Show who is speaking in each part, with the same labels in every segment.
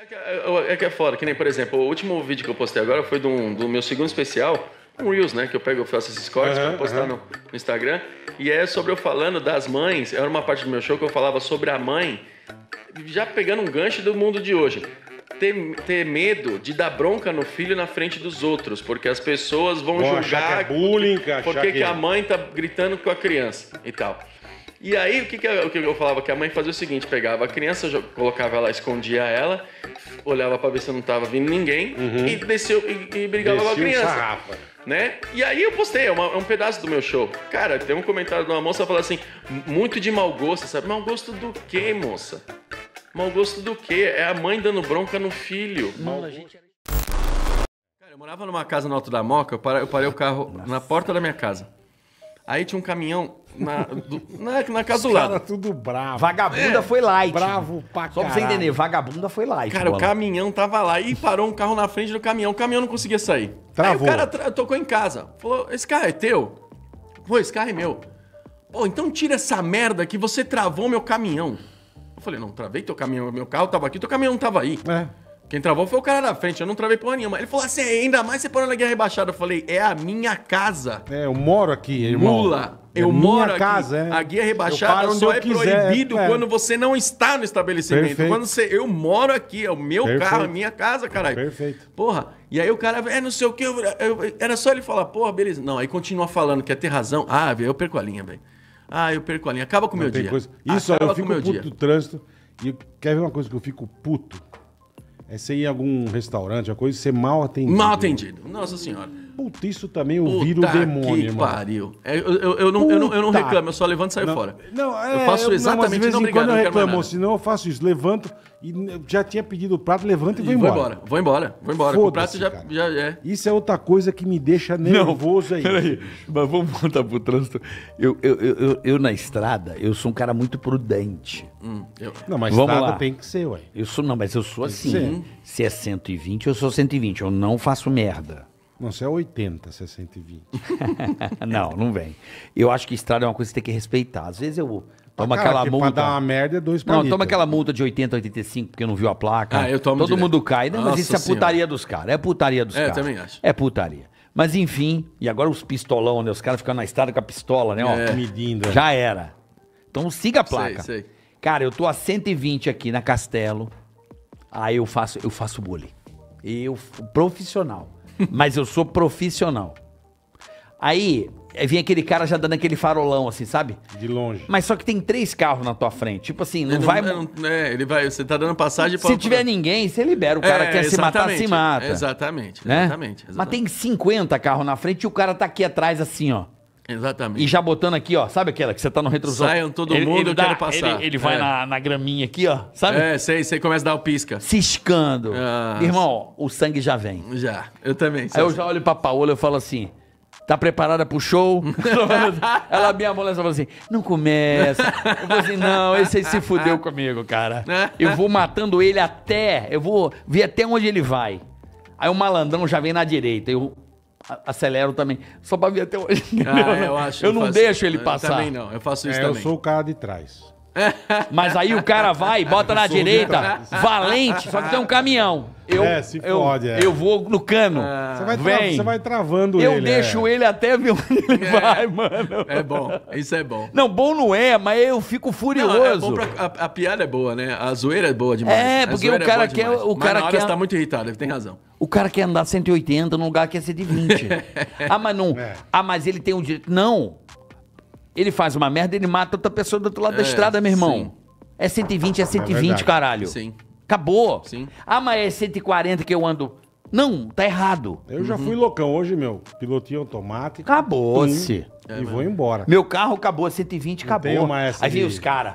Speaker 1: É que é, é, é fora, que nem, por exemplo, o último vídeo que eu postei agora foi do, do meu segundo especial, um Reels, né? Que eu pego, eu faço esses cortes uhum, pra postar uhum. no, no, Instagram. E é sobre eu falando das mães. Era uma parte do meu show que eu falava sobre a mãe, já pegando um gancho do mundo de hoje. Ter, ter medo de dar bronca no filho na frente dos outros, porque as pessoas vão Bom, julgar. Achar que é bullying, achar porque que... É a mãe tá gritando com a criança e tal. E aí, o que, que, eu, o que eu falava? Que a mãe fazia o seguinte: pegava a criança, colocava lá, escondia ela, olhava para ver se não tava vindo ninguém uhum. e desceu e, e brigava Desci com a criança. Né? E aí eu postei, é, uma, é, um pedaço do meu show. Cara, tem um comentário de uma moça falando assim, muito de mau gosto, sabe? Mau gosto do quê, moça? Mau gosto do quê? É a mãe dando bronca no filho. Mano, a gente... Cara, eu morava numa casa no Alto da Moca, eu parei, eu parei o carro na porta da minha casa. Aí tinha um caminhão na, do, na, na casa do lado. Cara,
Speaker 2: tudo bravo. Vagabunda é. foi light. Bravo pra Só pra você entender, vagabunda foi
Speaker 1: light. Cara, bola. o caminhão tava lá e parou um carro na frente do caminhão. O caminhão não conseguia sair. Travou. Aí o cara tocou em casa. Falou, esse carro é teu? Pô, esse carro é meu. Pô, então tira essa merda que você travou meu caminhão. Eu falei, não, travei teu caminhão, meu carro tava aqui, teu caminhão não tava aí. É. Quem travou foi o cara da frente, eu não travei porra nenhuma. Ele falou assim, é, ainda mais você parou na guerra rebaixada. Eu falei, é a minha casa. É, eu moro aqui, irmão. Mula, é eu é moro aqui. Casa, é. A guia rebaixada só é quiser, proibido é. quando você não está no estabelecimento. Perfeito. Quando você... Eu moro aqui, é o meu Perfeito. carro, é minha casa, caralho. Perfeito. Porra, e aí o cara, é não sei o quê, eu, eu, era só ele falar, porra, beleza. Não, aí continua falando, que ia ter razão. Ah, eu perco a linha, velho. Ah, eu perco a linha. Acaba com o meu dia. Coisa... Isso, Acaba eu fico com meu puto dia. do trânsito. E quer ver uma coisa que eu fico puto? É você ir em algum restaurante, a coisa, ser mal atendido. Mal atendido, nossa senhora. Putiço também ouvir Puta o demônio, que mano. pariu. É, eu, eu, não, eu, não, eu não reclamo, eu só levanto e saio não, fora. Não, é, eu faço exatamente não, de vez não, em obrigado, eu reclamo, senão eu faço isso, levanto e já tinha pedido o prato, levanto e, e vou embora. Vou embora, vou embora. o prato já, já é. Isso é outra coisa que me deixa nervoso não, aí. Peraí,
Speaker 2: mas vamos voltar pro trânsito. Eu, eu, eu, eu, na estrada, eu sou um cara muito prudente. Hum, eu... Não, mas vamos estrada lá. tem que ser, ué. Eu sou, não, mas eu sou tem assim. Se é 120, eu sou 120. Eu não faço merda. Não, você é 80, você é 120. não, não vem. Eu acho que estrada é uma coisa que você tem que respeitar. Às vezes eu tomo aquela multa. Pra dar uma merda é dois Não, toma aquela multa de 80, 85, porque não viu a placa. Ah, eu tomo Todo direto. mundo cai. Não, mas isso é putaria dos caras. É putaria dos é, caras. Eu também acho. É putaria. Mas enfim, e agora os pistolão, né? Os caras ficam na estrada com a pistola, né? É. Ó, Medindo. Né? Já era. Então siga a placa. Sei, sei. Cara, eu tô a 120 aqui na Castelo. Aí eu faço, eu faço bullying. Eu, profissional mas eu sou profissional. Aí, eh, vem aquele cara já dando aquele farolão, assim, sabe? De longe. Mas só que tem três carros na tua frente. Tipo assim, não, Ele vai. Não,
Speaker 1: é, ele vai. Você tá dando passagem pra. Se tiver ninguém, você libera. O cara É, quer se matar, se mata. Exatamente, né? exatamente, Mas tem
Speaker 2: 50 carros na frente e o cara tá aqui atrás, assim, ó. Exatamente. E já botando aqui, ó, sabe aquela que você tá no retrovisor? Saiam todo ele, mundo, ele eu dá, quero passar. Ele, ele vai é. na, na, graminha aqui, ó, sabe? É, sei, começa a dar o pisca. Ciscando. Ah, Irmão, o sangue já vem. Já, eu também. Aí eu assim. já olho pra Paola e falo assim, tá preparada pro show? ela, minha e fala assim, não começa. Eu falei assim, não, esse aí se fudeu comigo, cara. Eu vou matando ele até, eu vou ver até onde ele vai. Aí o malandrão já vem na direita, eu acelero também. Só pra ver até hoje. Ah, eu, é, acho, eu, eu não faço, deixo ele passar. Eu também não, eu faço isso é, também. Eu sou o cara de trás. Mas aí o cara vai, bota na direita, valente, só que tem um caminhão. Eu, é, se pode, eu, é. eu
Speaker 1: vou no cano. Ah. você, vai vem. você vai
Speaker 2: travando eu ele. Eu deixo é. ele até ver onde ele
Speaker 1: é, vai, mano. É bom, isso é bom.
Speaker 2: Não, bom não é, mas eu fico é furioso. Não, pra,
Speaker 1: a, a, piada é boa, né? A zoeira é boa demais. É, porque o é cara quer. O cara quer... está muito irritado, ele tem razão.
Speaker 2: O cara quer andar 180 num lugar que é 120. de 20. ah, mas não. É. Ah, mas ele tem o um direito. Não. Ele faz uma merda, ele mata outra pessoa do outro lado da é, estrada, meu irmão. Sim. É 120, é 120, é caralho. Sim. Acabou. Sim. Ah, mas é 140 que eu ando. Não, tá errado. Eu já fui loucão hoje, meu. Pilotinho automático. Acabou-se. É e vou embora. Meu carro acabou, 120 acabou. Aí vem os caras.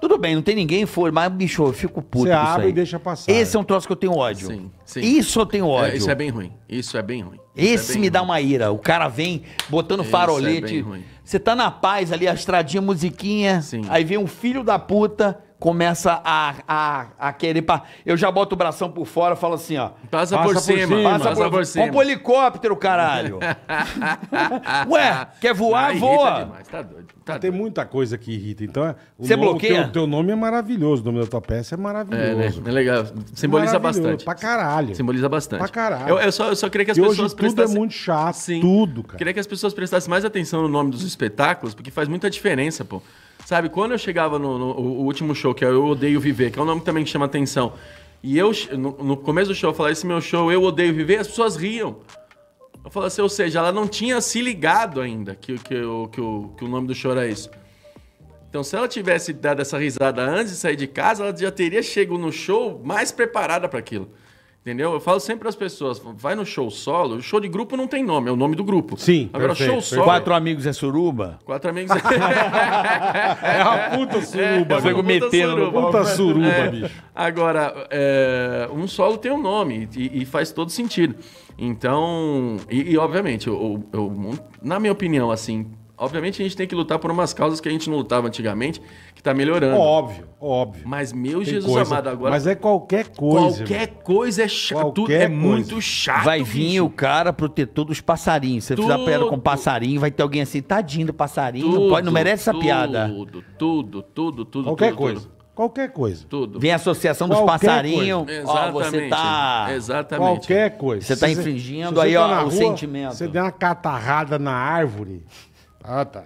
Speaker 2: Tudo bem, não tem ninguém for, mas, bicho, eu fico puto. Você abre aí. e deixa passar. Esse é um troço que eu tenho ódio. Sim, sim. Isso eu tenho é, ódio. É, isso é bem ruim. Isso é bem ruim. É Esse é bem me ruim. dá uma ira. O cara vem botando isso é farolete. É Você tá na paz ali, a estradinha, musiquinha. Sim. Aí vem um filho da puta começa a, a, a querer. Pa... Eu já boto o bração por fora falo assim, ó. Passa, passa por, por, cima, cima passa, passa por, por cima. Compra um
Speaker 1: helicóptero, caralho. Ué, quer voar, Não, voa. Demais, tá doido, tá Tem doido. muita coisa que irrita. Então, é, o Você nome, bloqueia? Teu, teu nome é maravilhoso, o nome da tua peça é maravilhoso. É, né? é legal. Simboliza bastante. Pra caralho. Simboliza bastante. Pra caralho. Eu, eu só, eu só queria que as e pessoas hoje tudo é muito chato, Sim. tudo, cara. Queria que as pessoas prestassem mais atenção no nome dos espetáculos, porque faz muita diferença, pô. Sabe, quando eu chegava no, no, no último show, que é Eu Odeio Viver, que é um nome também que chama atenção, e eu, no, no começo do show, eu falava, esse meu show, Eu Odeio Viver, as pessoas riam. Eu falava assim, ou seja, ela não tinha se ligado ainda que, que, que, que, o, que o nome do show era isso. Então, se ela tivesse dado essa risada antes de sair de casa, ela já teria chegado no show mais preparada para aquilo. Entendeu? Eu falo sempre para as pessoas, vai no show solo, o show de grupo não tem nome, é o nome do grupo. Sim. Agora, perfeito, show solo. Quatro amigos é suruba? Quatro amigos é. é uma puta suruba, é, é uma suruba. Puta suruba, é, bicho. Agora, é, um solo tem um nome e, e faz todo sentido. Então, e, e obviamente, eu, eu, eu, na minha opinião, assim, Obviamente a gente tem que lutar por umas causas que a gente não lutava antigamente, que está melhorando. Óbvio, óbvio. Mas meu tem Jesus coisa, amado agora. Mas é qualquer coisa. Qualquer mano. coisa é chato, é coisa. muito chato. Vai vir o cara protetor dos
Speaker 2: passarinhos. Se você fizer piada com passarinho, vai ter alguém assim, tadinho do passarinho, tudo, não, pode, não merece tudo, essa piada. Tudo, tudo, tudo, tudo. Qualquer tudo, coisa. Tudo. Qualquer coisa. Tudo. Vem a associação dos passarinhos. exatamente Ó, você tá.
Speaker 1: Exatamente. Qualquer coisa. Você tá infringindo você, aí, tá ó, o sentimento. Você
Speaker 2: deu uma catarrada na árvore. Ah, tá.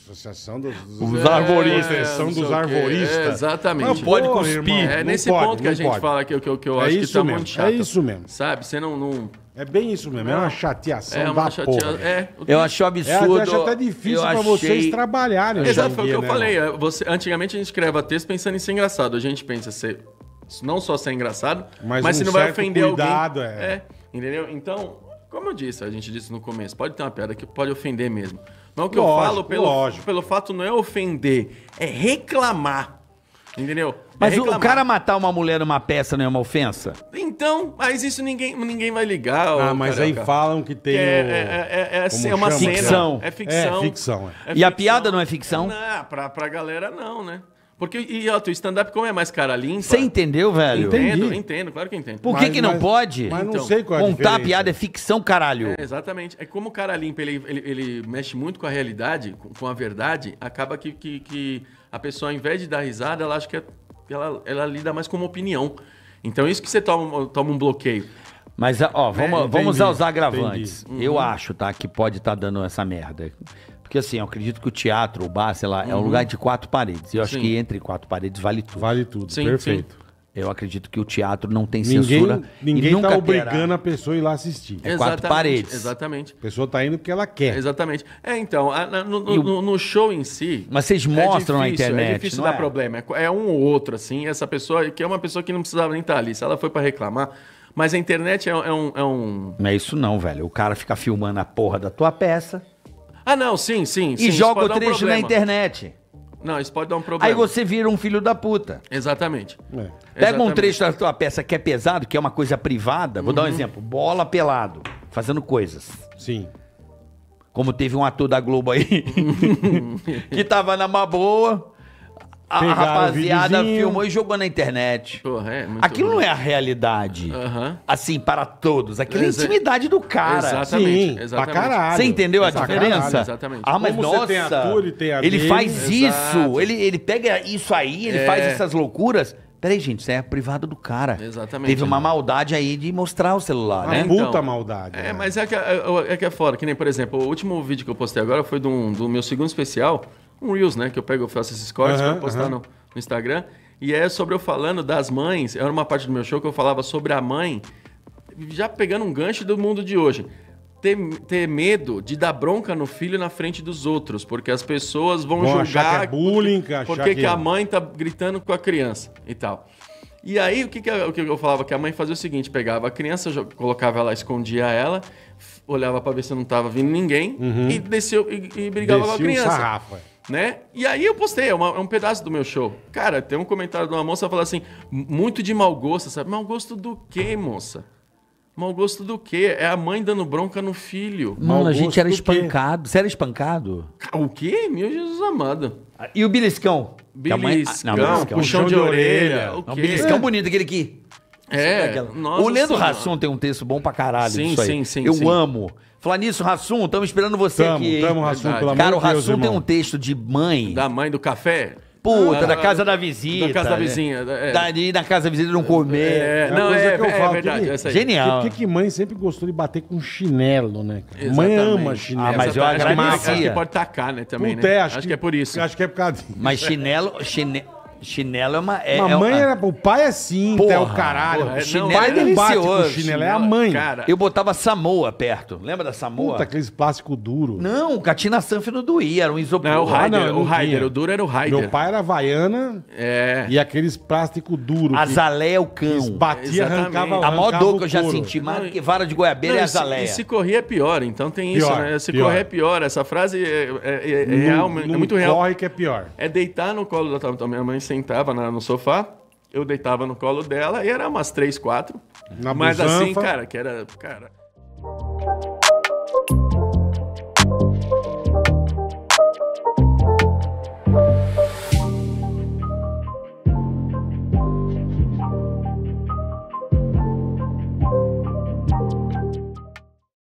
Speaker 1: Associação dos, dos os arboristas. É, Associação dos arboristas. É, exatamente. Não pode cuspir. Irmão, é nesse pode, ponto que a gente pode. fala que, que, que eu é acho que tá mesmo, muito é chato. É isso mesmo. Sabe? Você não... não... É bem isso mesmo, é uma chateação é uma da chatea... porra. É, eu acho é absurdo. É, eu acho até difícil para achei... vocês trabalharem. Exato, foi o que eu né? falei. Você, antigamente a gente escreva texto pensando em ser engraçado. A gente pensa ser, não só ser engraçado, mas, mas um se não vai ofender cuidado, alguém. É. é, entendeu? Então, como eu disse, a gente disse no começo, pode ter uma piada que pode ofender mesmo. Não que lógico, eu falo pelo, lógico. pelo fato não é ofender, é reclamar. Entendeu? É mas é o cara
Speaker 2: matar uma mulher numa peça não é uma ofensa?
Speaker 1: Então, mas isso ninguém, ninguém vai ligar. Ah, mas aí falam que tem. É, é, é, é, é, assim, é uma chama? Ficção. É ficção. É ficção. É. é e ficção. a
Speaker 2: piada não é ficção?
Speaker 1: Não, pra, pra galera não, né? Porque, e ó, o stand-up como é mais cara limpa... Você entendeu, velho? Entendo, Entendi. entendo, claro que entendo. Por que Mas- que não mas- pode? Mas não então, sei qual é a Contar a piada é
Speaker 2: ficção, caralho. É,
Speaker 1: exatamente. É como o cara limpa, ele, ele, ele mexe muito com a realidade, com, a verdade, acaba que, que, que a pessoa, ao invés de dar risada, ela acha que é- ela, ela lida mais como opinião. Então, isso que você toma, toma um bloqueio. Mas, ó, vamos, é, vamos usar os agravantes. Eu uhum. acho,
Speaker 2: tá, que pode estar tá dando essa merda. Porque assim, eu acredito que o teatro, o bar, sei lá, uhum. é um uhum. lugar de quatro paredes. E eu acho que entre quatro paredes vale tudo. Vale tudo, Sim, perfeito. Sim. Eu acredito que o teatro não tem ninguém, censura. Ninguém tá nunca tá obrigando terá.
Speaker 1: a pessoa a ir lá assistir. É exatamente, quatro paredes. Exatamente. A pessoa tá indo porque ela quer. Exatamente. É, então, no, no, no show em si. Mas vocês é mostram é difícil, na internet. É difícil dar é? problema. É, é um ou outro, assim. Essa pessoa, que é uma pessoa que não precisava nem estar tá ali. Se ela foi para reclamar. Mas a internet é, é um, é um. Não é isso, não, velho. O cara fica filmando a porra da tua peça ah, não, sim, sim. E sim, joga o trecho um na internet. Não, isso pode dar um problema. Aí você vira um filho da puta. Exatamente. É. Pega Exatamente. um trecho da
Speaker 2: tua peça que é pesado, que é uma coisa privada. Vou uhum. dar um uhum. exemplo. Bola pelado, fazendo coisas. Sim. Como teve um ator da Globo aí, que tava na boa, a rapaziada filmou e jogou na internet. Porra, é muito Aquilo bom. não é a realidade. Uhum. Assim, para todos. Aquilo é a intimidade do cara. Exatamente. Sim, exatamente. pra caralho. Você entendeu a diferença? exatamente. Ah, mas Como você tem a tua, ele tem a dele. faz isso. Ele, ele pega isso aí, ele É. faz essas loucuras. Peraí, gente, isso é privado do cara. Exatamente. Teve uma né? maldade aí de mostrar o celular, Uma né? puta Então, maldade. É, né?
Speaker 1: mas é que é, é, é que é fora. Que nem, por exemplo, o último vídeo que eu postei agora foi do, do meu segundo especial, um Reels, né? Que eu pego, eu faço esses cortes uhum, para postar uhum. no, no Instagram. E é sobre eu falando das mães. Era uma parte do meu show que eu falava sobre a mãe, já pegando um gancho do mundo de hoje. Ter, ter, medo de dar bronca no filho na frente dos outros, porque as pessoas vão, vão julgar. que é bullying, porque, porque que... a é- mãe tá gritando com a criança e tal. E aí, o que, que, eu, o que eu falava? Que a mãe fazia o seguinte: pegava a criança, colocava ela, escondia ela, olhava para ver se não tava vindo ninguém uhum. e desceu e, e brigava com a criança. Um né? E aí eu postei, é, uma, é um pedaço do meu show. Cara, tem um comentário de uma moça falando assim, muito de mau gosto, sabe? Mau gosto do quê, moça? Mau gosto do quê? É a mãe dando bronca no filho. Mano, a gente era espancado.
Speaker 2: Você era espancado? O
Speaker 1: quê? Meu Jesus amado.
Speaker 2: Ah, e o beliscão? Beliscão, mãe... Ah, não, beliscão. puxão de, de orelha. orelha. O quê? Um beliscão é. bonito, aquele que... É, é nossa, o Leandro Rassum tem um texto bom pra caralho. Sim, sim, sim. Eu sim. amo. Falar nisso, Rassum, estamos esperando você tamo, aqui. Tamo, Rassum, pelo amor Cara, o Rassum tem um
Speaker 1: texto de mãe. Da mãe do café? Puta, da, ah, da casa da vizinha. Da casa da né? vizinha. Né? É. Da,
Speaker 2: e da casa da vizinha não comer. É, é não, é, é, é, verdade. Que, Genial. Por
Speaker 1: que mãe sempre gostou de bater com chinelo, né?
Speaker 2: Exatamente. Mãe ama chinelo. Ah, mas eu Acho que pode
Speaker 1: tacar, né, também, Puta, né? É, acho, acho que, que, é por isso. Acho que é por
Speaker 2: causa disso. Mas chinelo... chinelo Chinelo é uma. É, é, era. O pai é sim porra, então é o caralho. Porra, chinelo não, pai é não bate com chinelo, é a é mãe. Cara. Eu botava Samoa perto. Lembra da Samoa? Puta, aqueles plástico duro. Não, o Catina Sanf não doía, era um isopor. Não, o ah, Raider, ah, não, o, Raider o duro era o Raider. Meu pai era Havaiana é. e aqueles plástico duro. Azalé é o cão.
Speaker 1: Batia, Exatamente. arrancava, A maior dor que eu já senti, mais que vara de goiabeira não, é azalé. E se correr é pior, então tem pior, isso, né? Se correr é pior. Essa frase é, é, é, é real, é muito real. corre que é pior. É deitar no colo da tua, minha mãe sem sentava na, no sofá, eu deitava no colo dela e era umas três, quatro. Na Mas assim, busanfa. assim, cara, que era. Cara,